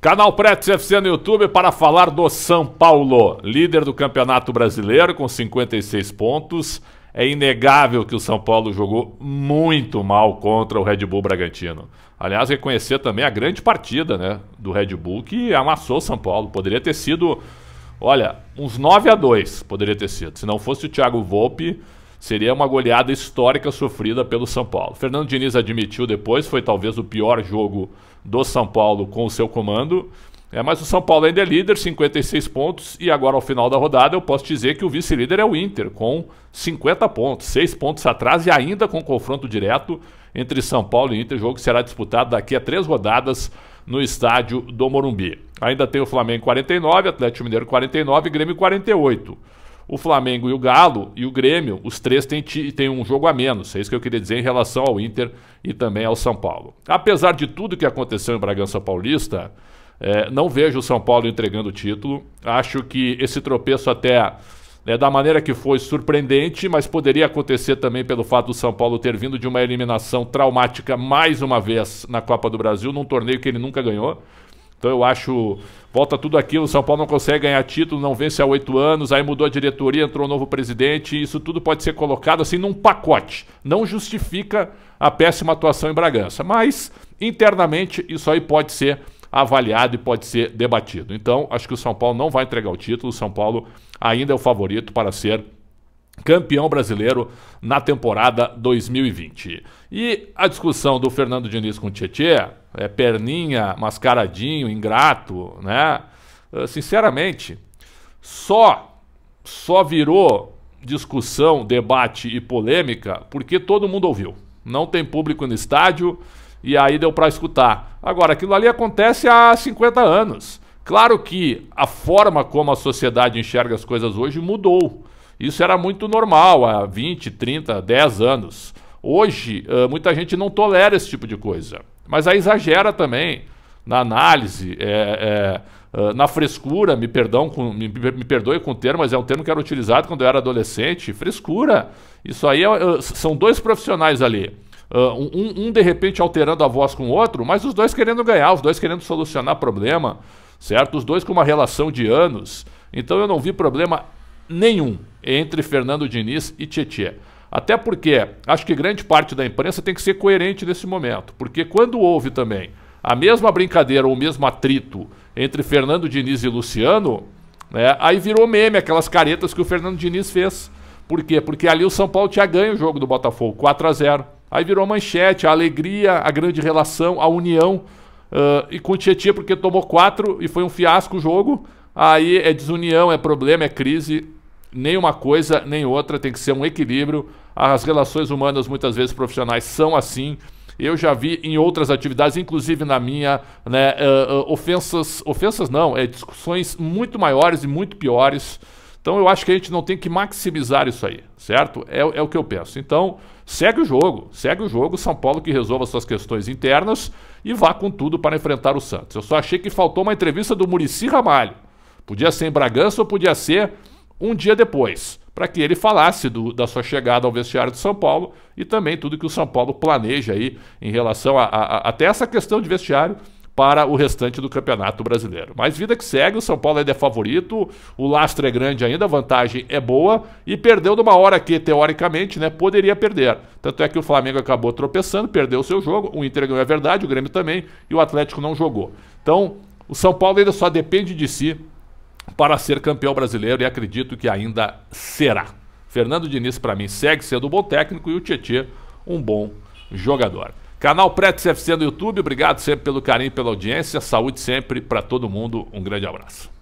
Canal Pretz FC no YouTube para falar do São Paulo, líder do Campeonato Brasileiro com 56 pontos. É inegável que o São Paulo jogou muito mal contra o Red Bull Bragantino. Aliás, reconhecer também a grande partida né, do Red Bull que amassou o São Paulo. Poderia ter sido, olha, uns 9 a 2 poderia ter sido. Se não fosse o Thiago Volpe, Seria uma goleada histórica sofrida pelo São Paulo. Fernando Diniz admitiu depois, foi talvez o pior jogo do São Paulo com o seu comando. É, mas o São Paulo ainda é líder, 56 pontos, e agora ao final da rodada eu posso dizer que o vice-líder é o Inter, com 50 pontos, 6 pontos atrás e ainda com confronto direto entre São Paulo e Inter, jogo que será disputado daqui a três rodadas no estádio do Morumbi. Ainda tem o Flamengo 49, Atlético Mineiro 49 e Grêmio 48. O Flamengo e o Galo e o Grêmio, os três têm, têm um jogo a menos. É isso que eu queria dizer em relação ao Inter e também ao São Paulo. Apesar de tudo que aconteceu em Bragança Paulista, é, não vejo o São Paulo entregando o título. Acho que esse tropeço até né, da maneira que foi surpreendente, mas poderia acontecer também pelo fato do São Paulo ter vindo de uma eliminação traumática mais uma vez na Copa do Brasil, num torneio que ele nunca ganhou. Então eu acho. Volta tudo aquilo, São Paulo não consegue ganhar título, não vence há oito anos, aí mudou a diretoria, entrou um novo presidente, isso tudo pode ser colocado assim num pacote. Não justifica a péssima atuação em Bragança, mas internamente isso aí pode ser avaliado e pode ser debatido. Então, acho que o São Paulo não vai entregar o título, o São Paulo ainda é o favorito para ser campeão brasileiro na temporada 2020. E a discussão do Fernando Diniz com o Tietchan é, perninha, mascaradinho, ingrato, né? Ah, sinceramente, só, só virou discussão, debate e polêmica porque todo mundo ouviu. Não tem público no estádio e aí deu para escutar. Agora, aquilo ali acontece há 50 anos. Claro que a forma como a sociedade enxerga as coisas hoje mudou. Isso era muito normal há 20, 30, 10 anos. Hoje, uh, muita gente não tolera esse tipo de coisa, mas aí exagera também na análise, é, é, uh, na frescura, me, perdão com, me, me, perdoe com o termo, mas é um termo que era utilizado quando eu era adolescente, frescura. Isso aí é, eh, são dois profissionais ali. Uh, um, um, de repente alterando a voz com o outro, mas os dois querendo ganhar, os dois querendo solucionar problema, certo? Os dois com uma relação de anos. Então eu não vi problema nenhum entre Fernando Diniz e Tietchan. Até porque acho que grande parte da imprensa tem que ser coerente nesse momento, porque quando houve também a mesma brincadeira ou o mesmo atrito entre Fernando Diniz e Luciano, né, aí virou meme aquelas caretas que o Fernando Diniz fez. Por quê? Porque ali o São Paulo tinha ganho o jogo do Botafogo, 4 a 0 Aí virou manchete, a alegria, a grande relação, a união. Uh, e com o Tietchan, porque tomou 4 e foi um fiasco o jogo. Aí é desunião, é problema, é crise nem uma coisa nem outra, tem que ser um equilíbrio. As relações humanas, muitas vezes profissionais, são assim. Eu já vi em outras atividades, inclusive na minha, né, uh, ofensas, ofensas não, é discussões muito maiores e muito piores. Então eu acho que a gente não tem que maximizar isso aí, certo? É, é o que eu penso. Então segue o jogo, segue o jogo, São Paulo que resolva suas questões internas e vá com tudo para enfrentar o Santos. Eu só achei que faltou uma entrevista do Murici Ramalho. Podia ser em Bragança ou podia ser um dia depois, para que ele falasse do, da sua chegada ao vestiário de São Paulo e também tudo que o São Paulo planeja aí em relação a, a, a até essa questão de vestiário para o restante do Campeonato Brasileiro. Mas vida que segue, o São Paulo ainda é favorito, o lastro é grande ainda, a vantagem é boa e perdeu numa hora que, teoricamente, né, poderia perder. Tanto é que o Flamengo acabou tropeçando, perdeu o seu jogo, o Inter ganhou, é verdade, o Grêmio também, e o Atlético não jogou. Então, o São Paulo ainda só depende de si para ser campeão brasileiro e acredito que ainda será. Fernando Diniz, para mim, segue sendo um bom técnico e o Tietchan, um bom jogador. Canal Pretz FC no YouTube, obrigado sempre pelo carinho, pela audiência, saúde sempre para todo mundo, um grande abraço.